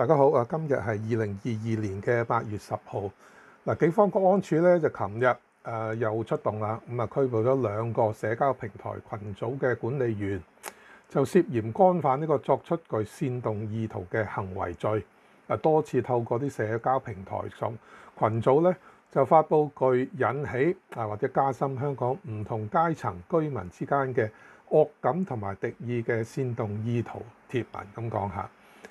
大家好，啊，今日係二零二二年嘅八月十號。嗱，警方國安處咧就琴日誒又出動啦，咁啊拘捕咗兩個社交平台群組嘅管理員，就涉嫌干犯呢個作出具煽動意圖嘅行為罪。啊，多次透過啲社交平台上群組咧就發布具引起啊或者加深香港唔同階層居民之間嘅惡感同埋敵意嘅煽動意圖貼文，咁講下。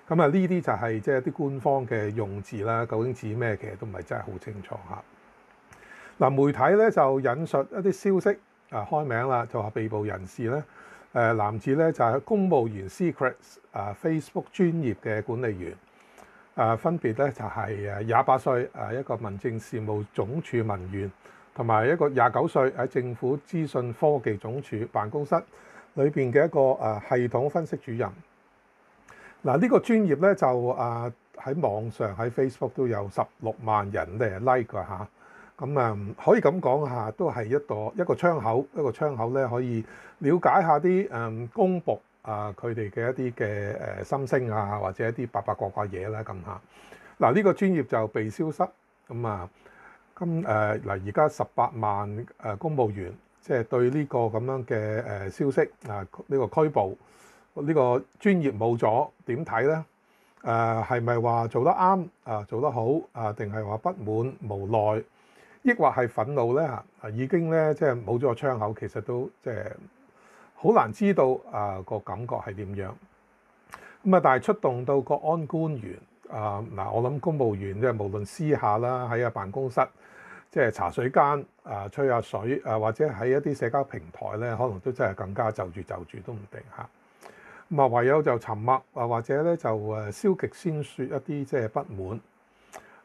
咁啊，呢啲就係即係啲官方嘅用字啦。究竟指咩？其實都唔係真係好清楚嚇。嗱，媒體咧就引述一啲消息啊，開名啦，就話被捕人士咧，誒男子咧就係公務員 Secrets 啊 Facebook 專業嘅管理員。誒分別咧就係誒廿八歲啊一個民政事務總署文員，同埋一個廿九歲喺政府資訊科技總署辦公室裏邊嘅一個誒系統分析主任。嗱，呢個專業咧就啊喺網上喺 Facebook 都有十六萬人咧 like 啊嚇，咁啊可以咁講下，都係一個一個窗口，一個窗口咧可以了解下啲誒公仆啊佢哋嘅一啲嘅誒心聲啊，或者一啲八八卦卦嘢啦咁嚇。嗱，呢個專業就被消失，咁啊，咁誒嗱而家十八萬誒公務員，即係對呢個咁樣嘅誒消息啊呢個拘捕。呢個專業冇咗點睇咧？誒係咪話做得啱啊？做得好啊？定係話不滿無奈，抑或係憤怒咧？啊，已經咧即係冇咗個窗口，其實都即係好難知道啊個感覺係點樣咁啊！但係出動到國安官員啊嗱，我諗公務員即係無論私下啦，喺個辦公室即係茶水間啊吹下水啊，或者喺一啲社交平台咧，可能都真係更加就住就住都唔定嚇。咁啊，唯有就沉默，啊或者咧就誒消極先説一啲即係不滿，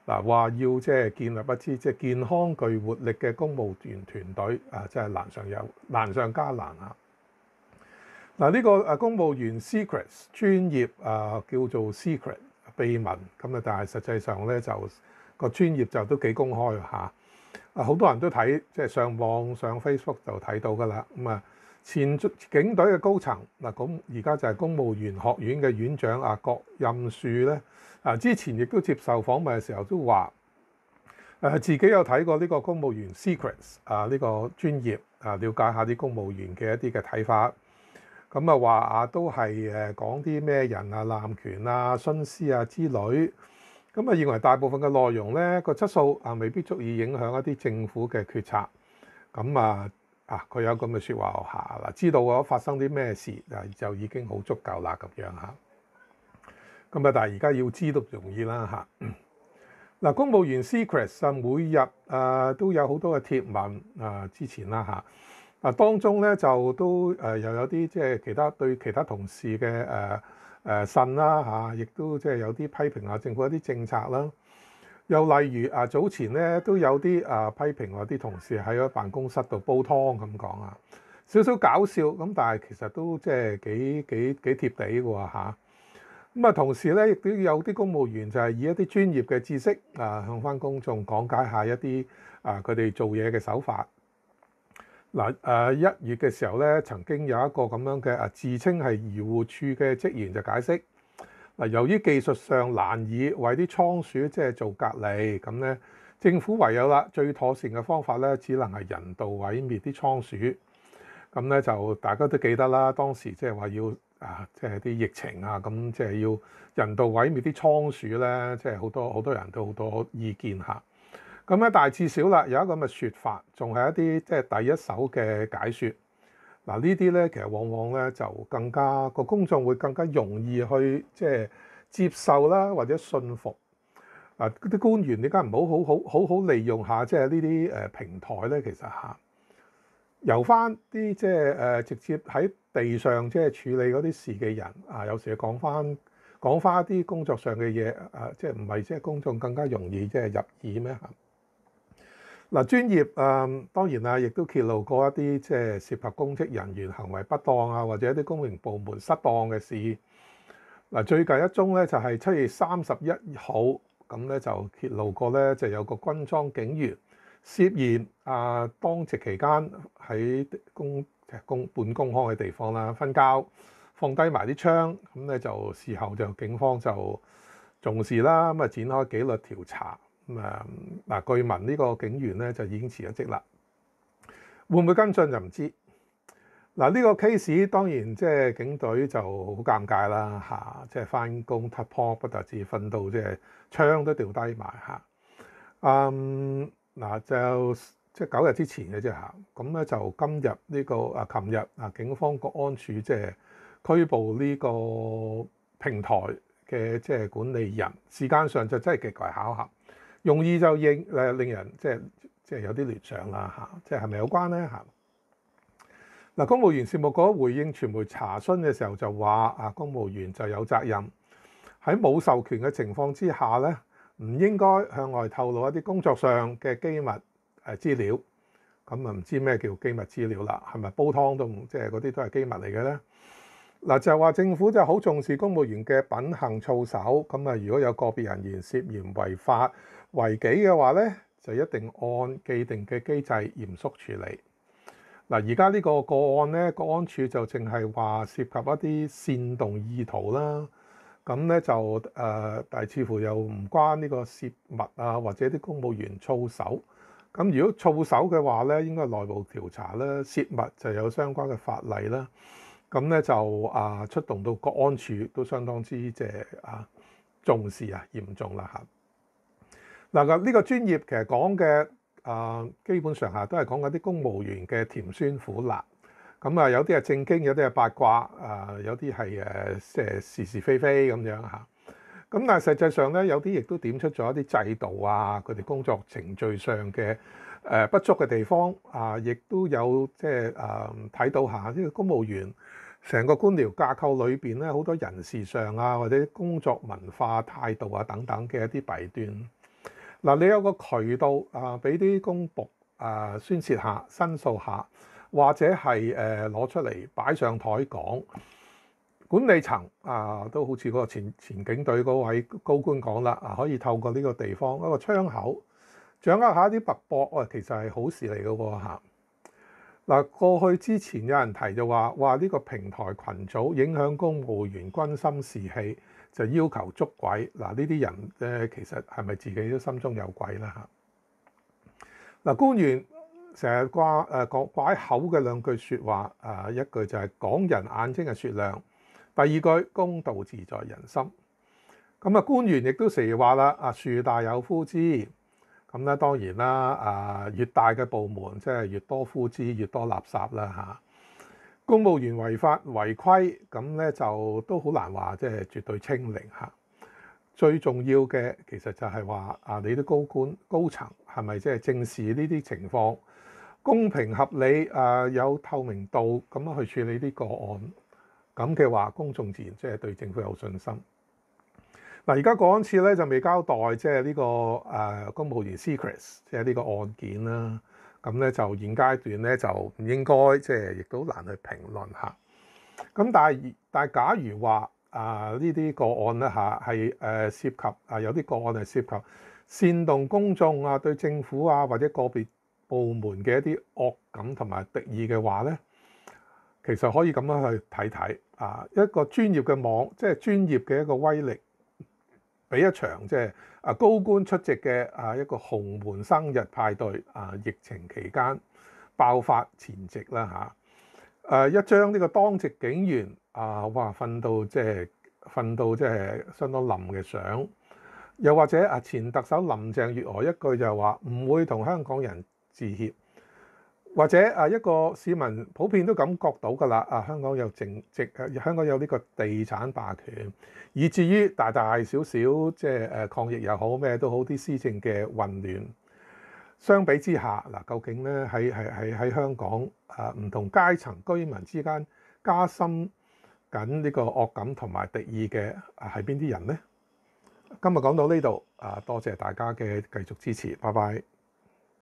嗱話要即係建立一支即係健康具活力嘅公務員團隊啊，真係難上有難上加難啊！嗱，呢個誒公務員 secret 專業啊，叫做 secret 秘密咁啊，但係實際上咧就個專業就都幾公開嚇，好多人都睇即係上網上 Facebook 就睇到㗎啦，咁啊～前警隊嘅高層嗱，咁而家就係公務員學院嘅院長啊，郭任樹咧啊，之前亦都接受訪問嘅時候都話誒，自己有睇過呢個公務員 secret 啊呢個專業啊，了解下啲公務員嘅一啲嘅睇法。咁啊話啊都係誒講啲咩人啊濫權啊徇私啊之類。咁啊認為大部分嘅內容咧個質素啊未必足以影響一啲政府嘅決策。咁啊～啊！佢有咁嘅説話嚇，嗱，知道我發生啲咩事，就已經好足夠啦咁樣嚇。咁啊，但係而家要知道容易啦嚇。嗱，公務員 secret 啊，每日啊都有好多嘅貼文啊之前啦嚇，啊當中咧就都誒又有啲即係其他對其他同事嘅誒誒信啦嚇，亦都即係有啲批評下政府一啲政策啦。又例如啊，早前咧都有啲啊批評我啲同事喺個辦公室度煲湯咁講啊，少少搞笑咁，但係其實都即係幾幾幾貼地喎嚇。咁啊，同時咧亦都有啲公務員就係以一啲專業嘅知識啊向翻公眾講解下一啲啊佢哋做嘢嘅手法。嗱誒一月嘅時候咧，曾經有一個咁樣嘅啊，自稱係兒護處嘅職員就解釋。嗱，由於技術上難以為啲倉鼠即係做隔離，咁咧政府唯有啦，最妥善嘅方法咧，只能係人道毀滅啲倉鼠。咁咧就大家都記得啦，當時即係話要啊，即係啲疫情啊，咁即係要人道毀滅啲倉鼠咧，即係好多好多人都好多意見嚇。咁咧，但至少啦，有一咁嘅説法，仲係一啲即係第一手嘅解說。嗱呢啲咧，其實往往咧就更加個公眾會更加容易去即係接受啦，或者信服。啊，啲官員你解唔好好好好好利用下即係呢啲誒平台咧，其實嚇由翻啲即係誒直接喺地上即係處理嗰啲事嘅人啊，有時講翻講翻一啲工作上嘅嘢啊，即係唔係即係公眾更加容易即係入耳咩嚇？嗱，專業誒當然啦，亦都揭露過一啲即係涉及公職人員行為不當啊，或者一啲公營部門失當嘅事。嗱，最近一宗咧就係七月三十一號，咁咧就揭露過咧，就有個軍裝警員涉嫌啊當值期間喺公公半公開嘅地方啦，瞓覺放低埋啲槍，咁咧就事後就警方就重視啦，咁啊展開紀律調查。咁啊！嗱，據聞呢個警員咧就已經辭咗職啦，會唔會跟進就唔知。嗱，呢個 case 當然即係警隊就好尷尬啦嚇，即係翻工突破，不特止瞓到即係槍都掉低埋嚇。嗯，嗱就即係九日之前嘅啫嚇，咁咧就今日呢個啊，琴日啊，警方國安處即係拘捕呢個平台嘅即係管理人，時間上就真係極為巧合。容易就令誒令人即係即係有啲聯想啦嚇，即係係咪有關咧嚇？嗱，公務員事務局回應傳媒查詢嘅時候就話：啊，公務員就有責任喺冇授權嘅情況之下咧，唔應該向外透露一啲工作上嘅機密誒資料。咁啊唔知咩叫機密資料啦？係咪煲湯都唔即係嗰啲都係機密嚟嘅咧？嗱，就係話政府就好重視公務員嘅品行操守，咁啊，如果有個別人員涉嫌違法違紀嘅話咧，就一定按既定嘅機制嚴肅處理。嗱，而家呢個個案咧，公安處就淨係話涉及一啲煽動意圖啦，咁咧就誒，但似乎又唔關呢個泄密啊，或者啲公務員操守。咁如果操守嘅話咧，應該內部調查啦，泄密就有相關嘅法例啦。咁咧就啊出動到國安處都相當之即係啊重視啊嚴重啦嚇。嗱個呢個專業其實講嘅啊基本上下都係講緊啲公務員嘅甜酸苦辣。咁啊有啲係正經，有啲係八卦，啊有啲係誒即係是是非非咁樣嚇。咁但係實際上咧有啲亦都點出咗一啲制度啊佢哋工作程序上嘅。誒不足嘅地方啊，亦都有即係誒睇到下呢個公務員成個官僚架構裏邊咧，好多人事上啊，或者工作文化態度啊等等嘅一啲弊端。嗱，你有個渠道啊，俾啲公仆啊宣泄下、申訴下，或者係誒攞出嚟擺上台講。管理層啊，都好似嗰個前前警隊嗰位高官講啦，啊可以透過呢個地方一個窗口。掌握下啲脈搏，喂，其實係好事嚟嘅喎嚇。嗱，過去之前有人提就話，哇，呢個平台群組影響公務員軍心士氣，就要求捉鬼。嗱，呢啲人嘅其實係咪自己都心中有鬼啦嚇？嗱，官員成日掛誒講掛喺口嘅兩句説話，誒一句就係講人眼睛係雪亮，第二句公道自在人心。咁啊，官員亦都成日話啦，啊，樹大有枯枝。咁咧當然啦，啊，越大嘅部門即係越多枯枝，越多垃圾啦嚇。公務員違法違規，咁咧就都好難話即係絕對清零嚇。最重要嘅其實就係話啊，你啲高官高層係咪即係正視呢啲情況，公平合理啊，有透明度咁樣去處理啲個案，咁嘅話，公眾自然即係對政府有信心。嗱，而家嗰次咧就未交代，即係呢個誒公務員 secret，s 即係呢個案件啦。咁咧就現階段咧就唔應該，即係亦都難去評論嚇。咁但係但係，假如話啊呢啲個案咧嚇係誒涉及啊有啲個案係涉及煽動公眾啊對政府啊或者個別部門嘅一啲惡感同埋敵意嘅話咧，其實可以咁樣去睇睇啊一個專業嘅網，即係專業嘅一個威力。俾一場即係啊高官出席嘅啊一個紅門生日派對啊疫情期間爆發前夕啦嚇，誒一張呢個當值警員啊哇瞓到即係瞓到即係相當冧嘅相，又或者啊前特首林鄭月娥一句就話唔會同香港人致歉。或者啊一個市民普遍都感覺到㗎啦啊香港有政直啊香港有呢個地產霸權，以至於大大少少即係誒抗疫又好咩都好啲施政嘅混亂。相比之下嗱，究竟咧喺喺喺喺香港啊唔同階層居民之間加深緊呢個惡感同埋敵意嘅係邊啲人咧？今日講到呢度啊，多謝大家嘅繼續支持，拜拜。